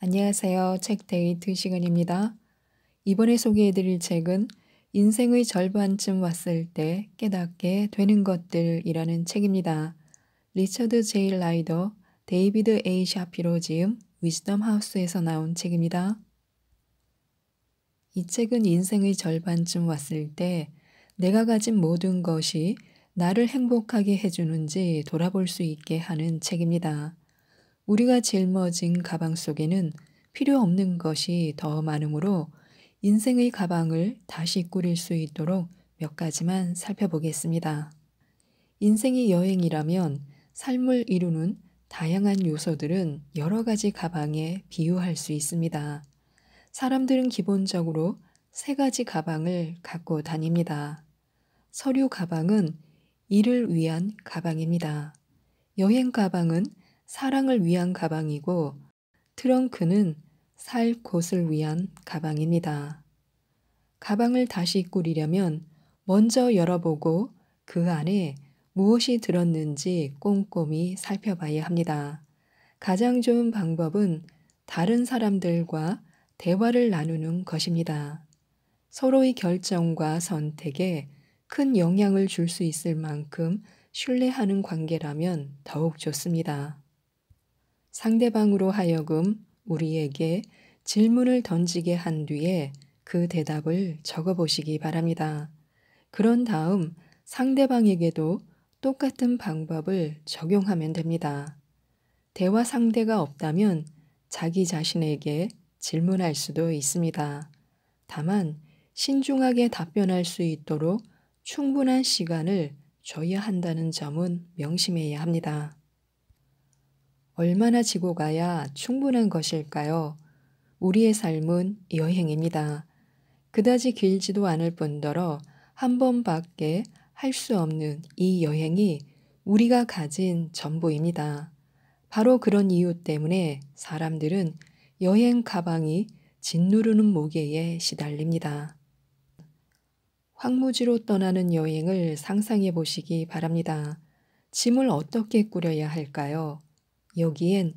안녕하세요. 책 데이트 시간입니다. 이번에 소개해드릴 책은 인생의 절반쯤 왔을 때 깨닫게 되는 것들이라는 책입니다. 리처드 제일 라이더, 데이비드 A 샤피로 지음 위즈덤 하우스에서 나온 책입니다. 이 책은 인생의 절반쯤 왔을 때 내가 가진 모든 것이 나를 행복하게 해주는지 돌아볼 수 있게 하는 책입니다. 우리가 짊어진 가방 속에는 필요 없는 것이 더 많으므로 인생의 가방을 다시 꾸릴 수 있도록 몇 가지만 살펴보겠습니다. 인생이 여행이라면 삶을 이루는 다양한 요소들은 여러 가지 가방에 비유할 수 있습니다. 사람들은 기본적으로 세 가지 가방을 갖고 다닙니다. 서류 가방은 일을 위한 가방입니다. 여행 가방은 사랑을 위한 가방이고 트렁크는 살 곳을 위한 가방입니다. 가방을 다시 꾸리려면 먼저 열어보고 그 안에 무엇이 들었는지 꼼꼼히 살펴봐야 합니다. 가장 좋은 방법은 다른 사람들과 대화를 나누는 것입니다. 서로의 결정과 선택에 큰 영향을 줄 수 있을 만큼 신뢰하는 관계라면 더욱 좋습니다. 상대방으로 하여금 우리에게 질문을 던지게 한 뒤에 그 대답을 적어 보시기 바랍니다. 그런 다음 상대방에게도 똑같은 방법을 적용하면 됩니다. 대화 상대가 없다면 자기 자신에게 질문할 수도 있습니다. 다만 신중하게 답변할 수 있도록 충분한 시간을 줘야 한다는 점은 명심해야 합니다. 얼마나 지고 가야 충분한 것일까요? 우리의 삶은 여행입니다. 그다지 길지도 않을 뿐더러 한 번밖에 할 수 없는 이 여행이 우리가 가진 전부입니다. 바로 그런 이유 때문에 사람들은 여행 가방이 짓누르는 무게에 시달립니다. 황무지로 떠나는 여행을 상상해 보시기 바랍니다. 짐을 어떻게 꾸려야 할까요? 여기엔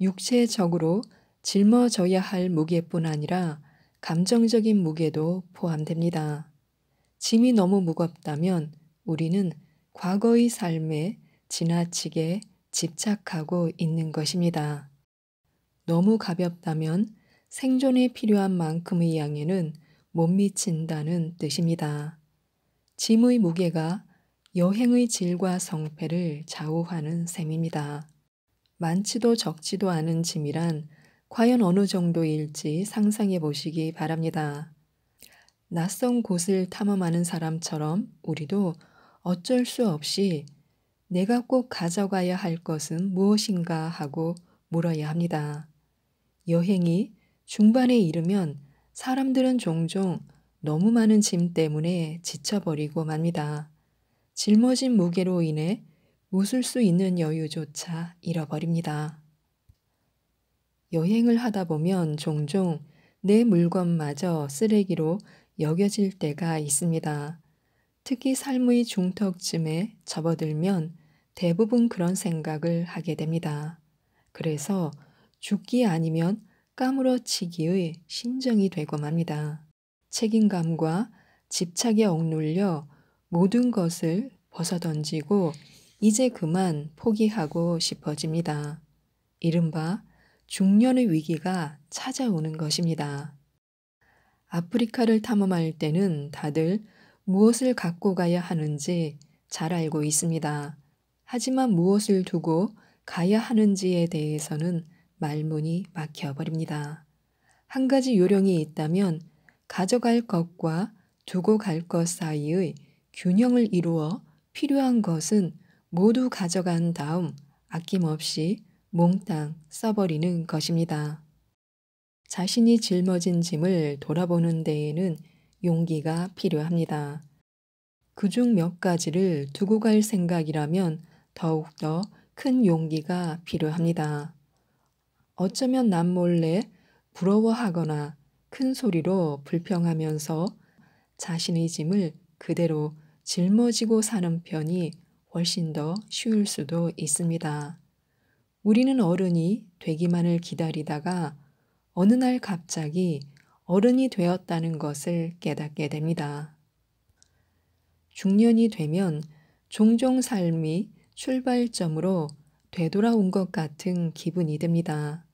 육체적으로 짊어져야 할 무게뿐 아니라 감정적인 무게도 포함됩니다. 짐이 너무 무겁다면 우리는 과거의 삶에 지나치게 집착하고 있는 것입니다. 너무 가볍다면 생존에 필요한 만큼의 양에는 못 미친다는 뜻입니다. 짐의 무게가 여행의 질과 성패를 좌우하는 셈입니다. 많지도 적지도 않은 짐이란 과연 어느 정도일지 상상해 보시기 바랍니다. 낯선 곳을 탐험하는 사람처럼 우리도 어쩔 수 없이 내가 꼭 가져가야 할 것은 무엇인가 하고 물어야 합니다. 여행이 중반에 이르면 사람들은 종종 너무 많은 짐 때문에 지쳐버리고 맙니다. 짊어진 무게로 인해 웃을 수 있는 여유조차 잃어버립니다. 여행을 하다 보면 종종 내 물건마저 쓰레기로 여겨질 때가 있습니다. 특히 삶의 중턱쯤에 접어들면 대부분 그런 생각을 하게 됩니다. 그래서 죽기 아니면 까무러치기의 심정이 되고 맙니다. 책임감과 집착에 억눌려 모든 것을 벗어던지고 이제 그만 포기하고 싶어집니다. 이른바 중년의 위기가 찾아오는 것입니다. 아프리카를 탐험할 때는 다들 무엇을 갖고 가야 하는지 잘 알고 있습니다. 하지만 무엇을 두고 가야 하는지에 대해서는 말문이 막혀버립니다. 한 가지 요령이 있다면 가져갈 것과 두고 갈 것 사이의 균형을 이루어 필요한 것은 모두 가져간 다음 아낌없이 몽땅 써버리는 것입니다. 자신이 짊어진 짐을 돌아보는 데에는 용기가 필요합니다. 그중 몇 가지를 두고 갈 생각이라면 더욱더 큰 용기가 필요합니다. 어쩌면 남몰래 부러워하거나 큰 소리로 불평하면서 자신의 짐을 그대로 짊어지고 사는 편이 훨씬 더 쉬울 수도 있습니다. 우리는 어른이 되기만을 기다리다가 어느 날 갑자기 어른이 되었다는 것을 깨닫게 됩니다. 중년이 되면 종종 삶이 출발점으로 되돌아온 것 같은 기분이 듭니다.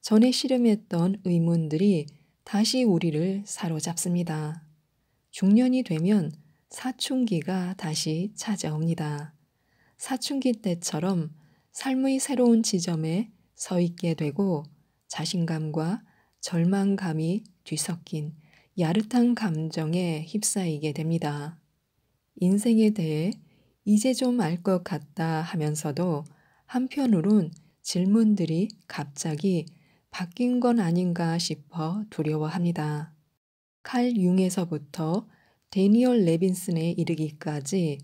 전에 씨름했던 의문들이 다시 우리를 사로잡습니다. 중년이 되면 사춘기가 다시 찾아옵니다. 사춘기 때처럼 삶의 새로운 지점에 서 있게 되고 자신감과 절망감이 뒤섞인 야릇한 감정에 휩싸이게 됩니다. 인생에 대해 이제 좀 알 것 같다 하면서도 한편으론 질문들이 갑자기 바뀐 건 아닌가 싶어 두려워합니다. 칼 융에서부터 데니얼 레빈슨에 이르기까지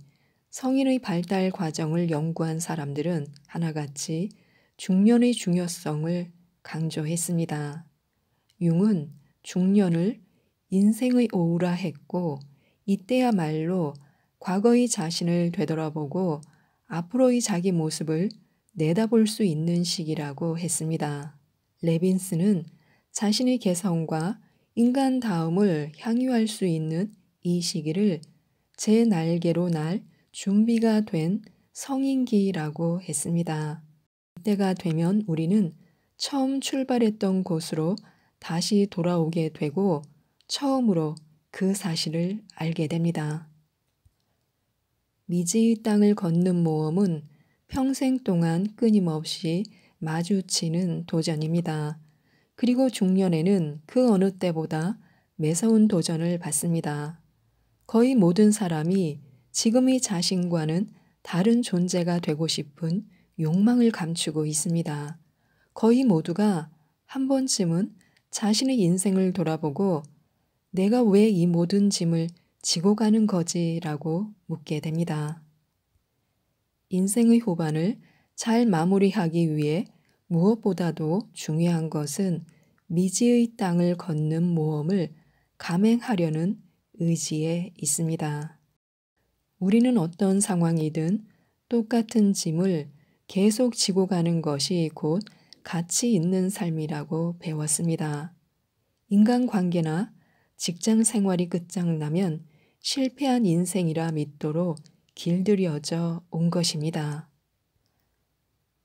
성인의 발달 과정을 연구한 사람들은 하나같이 중년의 중요성을 강조했습니다. 융은 중년을 인생의 오우라 했고 이때야말로 과거의 자신을 되돌아보고 앞으로의 자기 모습을 내다볼 수 있는 시기라고 했습니다. 레빈스는 자신의 개성과 인간다움을 향유할 수 있는 이 시기를 제 날개로 날 준비가 된 성인기라고 했습니다. 이때가 되면 우리는 처음 출발했던 곳으로 다시 돌아오게 되고 처음으로 그 사실을 알게 됩니다. 미지의 땅을 걷는 모험은 평생 동안 끊임없이 마주치는 도전입니다. 그리고 중년에는 그 어느 때보다 매서운 도전을 받습니다. 거의 모든 사람이 지금의 자신과는 다른 존재가 되고 싶은 욕망을 감추고 있습니다. 거의 모두가 한 번쯤은 자신의 인생을 돌아보고 내가 왜 이 모든 짐을 지고 가는 거지라고 묻게 됩니다. 인생의 후반을 잘 마무리하기 위해 무엇보다도 중요한 것은 미지의 땅을 걷는 모험을 감행하려는 의지에 있습니다. 우리는 어떤 상황이든 똑같은 짐을 계속 지고 가는 것이 곧 가치 있는 삶이라고 배웠습니다. 인간관계나 직장 생활이 끝장나면 실패한 인생이라 믿도록 길들여져 온 것입니다.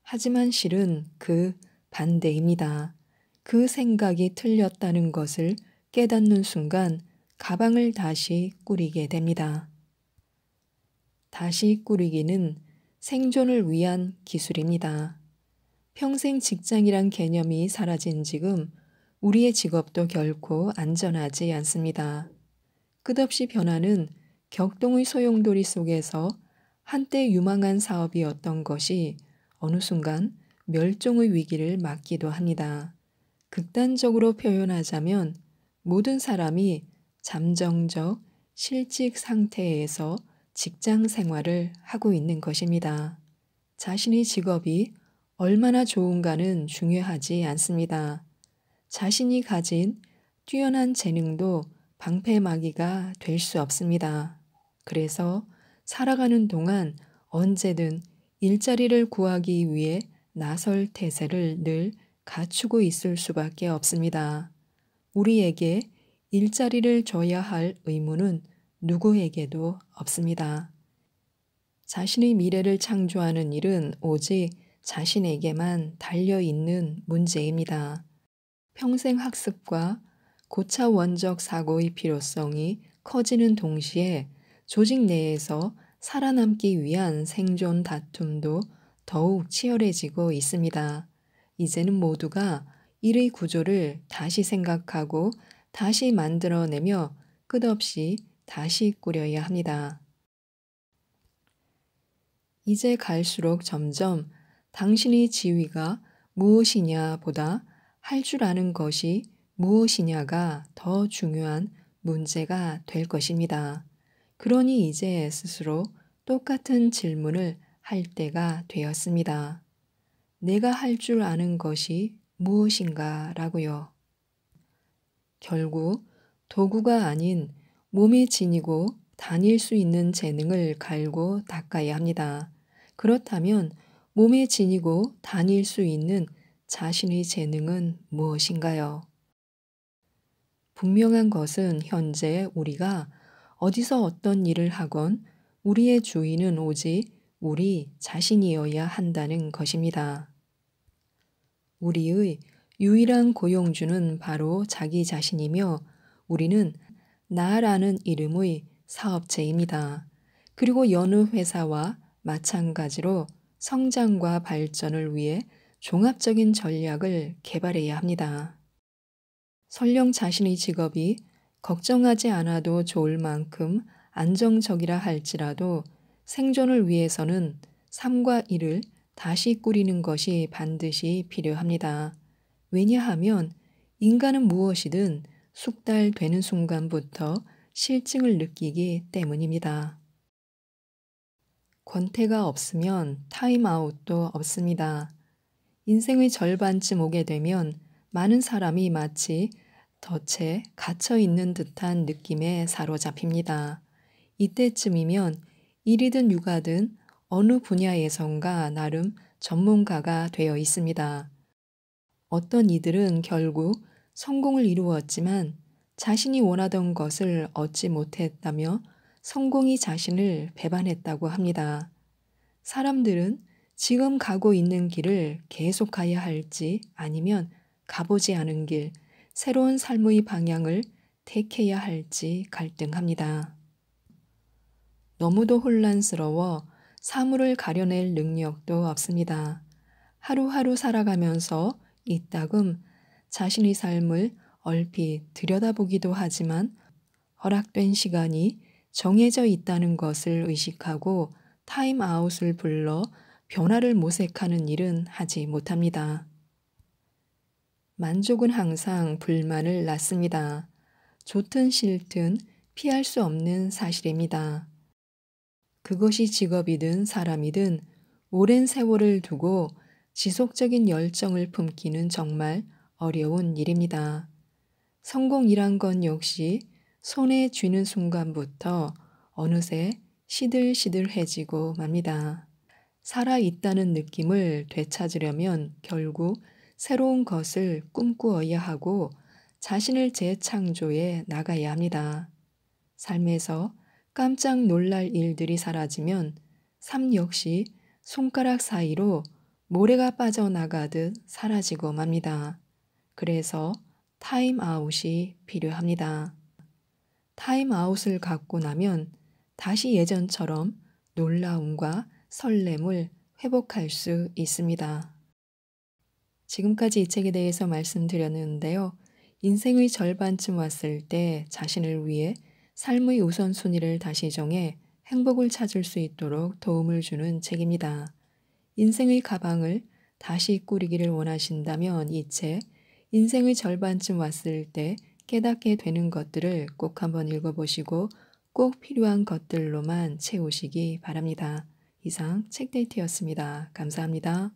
하지만 실은 그 반대입니다. 그 생각이 틀렸다는 것을 깨닫는 순간 가방을 다시 꾸리게 됩니다. 다시 꾸리기는 생존을 위한 기술입니다. 평생 직장이란 개념이 사라진 지금 우리의 직업도 결코 안전하지 않습니다. 끝없이 변하는 격동의 소용돌이 속에서 한때 유망한 사업이었던 것이 어느 순간 멸종의 위기를 맞기도 합니다. 극단적으로 표현하자면 모든 사람이 잠정적 실직 상태에서 직장 생활을 하고 있는 것입니다. 자신의 직업이 얼마나 좋은가는 중요하지 않습니다. 자신이 가진 뛰어난 재능도 방패막이가 될 수 없습니다. 그래서 살아가는 동안 언제든 일자리를 구하기 위해 나설 태세를 늘 갖추고 있을 수밖에 없습니다. 우리에게 일자리를 줘야 할 의무는 누구에게도 없습니다. 자신의 미래를 창조하는 일은 오직 자신에게만 달려있는 문제입니다. 평생 학습과 고차원적 사고의 필요성이 커지는 동시에 조직 내에서 살아남기 위한 생존 다툼도 더욱 치열해지고 있습니다. 이제는 모두가 일의 구조를 다시 생각하고 다시 만들어내며 끝없이 다시 꾸려야 합니다. 이제 갈수록 점점 당신의 지위가 무엇이냐 보다 할 줄 아는 것이 무엇이냐가 더 중요한 문제가 될 것입니다. 그러니 이제 스스로 똑같은 질문을 할 때가 되었습니다. 내가 할 줄 아는 것이 무엇인가 라고요. 결국 도구가 아닌 몸에 지니고 다닐 수 있는 재능을 갈고 닦아야 합니다. 그렇다면 몸에 지니고 다닐 수 있는 자신의 재능은 무엇인가요? 분명한 것은 현재 우리가 어디서 어떤 일을 하건 우리의 주인은 오직 우리 자신이어야 한다는 것입니다. 우리의 유일한 고용주는 바로 자기 자신이며 우리는 나라는 이름의 사업체입니다. 그리고 여느 회사와 마찬가지로 성장과 발전을 위해 종합적인 전략을 개발해야 합니다. 설령 자신의 직업이 걱정하지 않아도 좋을 만큼 안정적이라 할지라도 생존을 위해서는 삶과 일을 다시 꾸리는 것이 반드시 필요합니다. 왜냐하면 인간은 무엇이든 숙달되는 순간부터 실증을 느끼기 때문입니다. 권태가 없으면 타임아웃도 없습니다. 인생의 절반쯤 오게 되면 많은 사람이 마치 덫에 갇혀 있는 듯한 느낌에 사로잡힙니다. 이때쯤이면 일이든 육아든 어느 분야에선가 나름 전문가가 되어 있습니다. 어떤 이들은 결국 성공을 이루었지만 자신이 원하던 것을 얻지 못했다며 성공이 자신을 배반했다고 합니다. 사람들은 지금 가고 있는 길을 계속 가야 할지 아니면 가보지 않은 길, 새로운 삶의 방향을 택해야 할지 갈등합니다. 너무도 혼란스러워 사물을 가려낼 능력도 없습니다. 하루하루 살아가면서 이따금 자신의 삶을 얼핏 들여다보기도 하지만 허락된 시간이 정해져 있다는 것을 의식하고 타임아웃을 불러 변화를 모색하는 일은 하지 못합니다. 만족은 항상 불만을 낳습니다. 좋든 싫든 피할 수 없는 사실입니다. 그것이 직업이든 사람이든 오랜 세월을 두고 지속적인 열정을 품기는 정말 어려운 일입니다. 성공이란 건 역시 손에 쥐는 순간부터 어느새 시들시들해지고 맙니다. 살아있다는 느낌을 되찾으려면 결국 새로운 것을 꿈꾸어야 하고 자신을 재창조해 나가야 합니다. 삶에서 깜짝 놀랄 일들이 사라지면 삶 역시 손가락 사이로 모래가 빠져나가듯 사라지고 맙니다. 그래서 타임아웃이 필요합니다. 타임아웃을 갖고 나면 다시 예전처럼 놀라움과 설렘을 회복할 수 있습니다. 지금까지 이 책에 대해서 말씀드렸는데요. 인생의 절반쯤 왔을 때 자신을 위해 삶의 우선순위를 다시 정해 행복을 찾을 수 있도록 도움을 주는 책입니다. 인생의 가방을 다시 꾸리기를 원하신다면 이 책 인생의 절반쯤 왔을 때 깨닫게 되는 것들을 꼭 한번 읽어보시고 꼭 필요한 것들로만 채우시기 바랍니다. 이상 책데이트였습니다. 감사합니다.